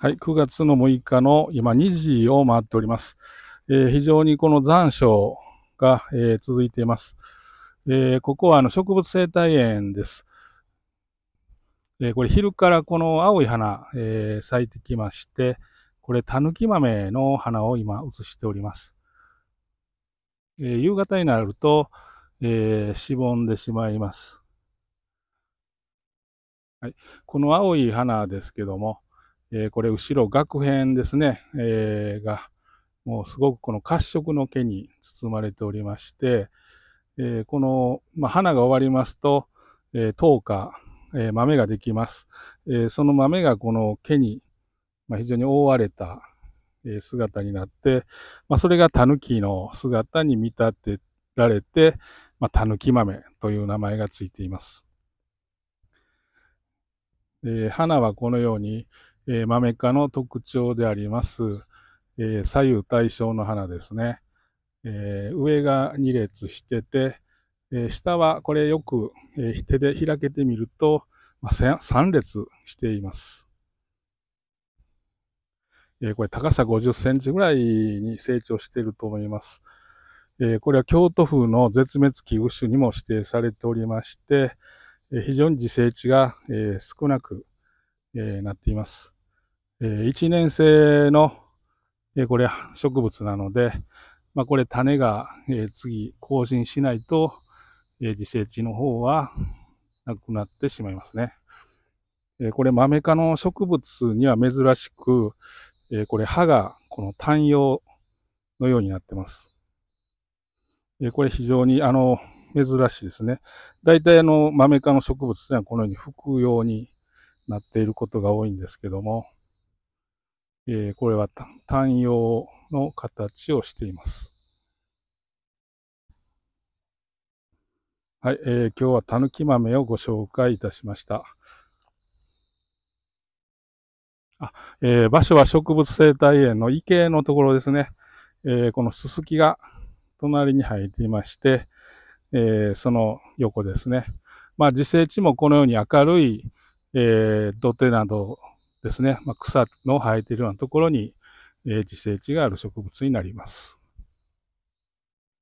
はい、9月の6日の今2時を回っております。えー、非常にこの残暑が、えー、続いています。えー、ここはあの植物生態園です。えこれ昼からこの青い花、え咲いてきまして、これタヌキ豆の花を今映しております。え夕方になると、えしぼんでしまいます。はい、この青い花ですけども、えこれ後ろ楽編ですね、えが、もうすごくこの褐色の毛に包まれておりまして、えこの、まあ、花が終わりますと、え10日、え豆ができます、えその豆がこの毛に、まあ、非常に覆われた、え姿になって、まあ、それがタヌキの姿に見立てられて、まあ、タヌキ豆という名前がついています。え花はこのように、えー、マメ科の特徴であります、えー、左右対称の花ですね。えー、上が2列してて、え下はこれよく、え手で開けてみると、まあ、3列しています。えこれ高さ50センチぐらいに成長していると思います。えこれは京都府の絶滅危惧種にも指定されておりまして、え非常に自生地が、え少なく、えなっています。えー、1年生の、えー、これ植物なので、まあ、これ種が、えー、次更新しないと、えー、自生地の方はなくなってしまいますね。えこれマメ科の植物には珍しく、えこれ葉がこの単葉のようになってます。えこれ非常にあの珍しいですね。大体あのマメ科の植物はこのように服葉になっていることが多いんですけども、えー、これは単葉の形をしています。はい、えー、今日はたぬき豆をご紹介いたしました。あえー、場所は植物生態園の池のところですね。えー、このススキが隣に入っていまして、えー、その横ですね。まあ、自生地もこのように明るい、えー、土手などですね、まあ、草の生えているようなところに、えー、自生地がある植物になります。